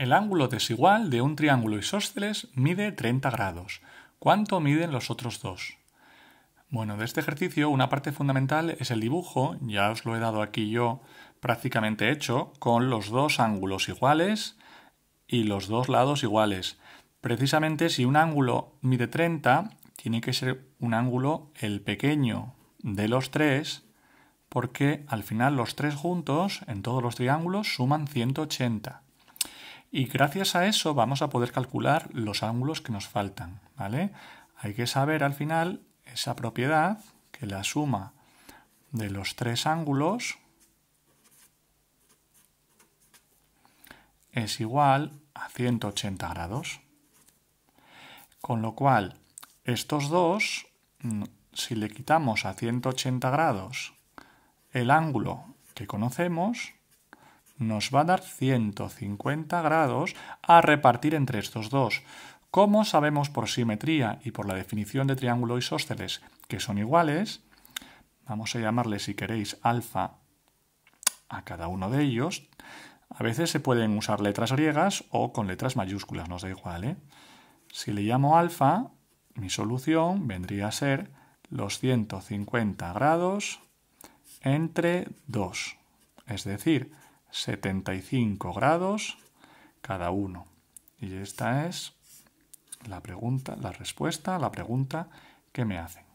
El ángulo desigual de un triángulo isósceles mide 30 grados. ¿Cuánto miden los otros dos? Bueno, de este ejercicio una parte fundamental es el dibujo, ya os lo he dado aquí yo prácticamente hecho, con los dos ángulos iguales y los dos lados iguales. Precisamente si un ángulo mide 30, tiene que ser un ángulo el pequeño de los tres, porque al final los tres juntos en todos los triángulos suman 180. Y gracias a eso vamos a poder calcular los ángulos que nos faltan, ¿vale? Hay que saber al final esa propiedad que la suma de los tres ángulos es igual a 180 grados. Con lo cual, estos dos, mm, si le quitamos a 180 grados el ángulo que conocemos, nos va a dar 150 grados a repartir entre estos dos. Como sabemos por simetría y por la definición de triángulo isósceles que son iguales, vamos a llamarle si queréis alfa a cada uno de ellos. A veces se pueden usar letras griegas o con letras mayúsculas, nos da igual. ¿eh? Si le llamo alfa, mi solución vendría a ser los 150 grados entre 2. Es decir, 75 grados cada uno. Y esta es la pregunta, la respuesta a la pregunta que me hacen.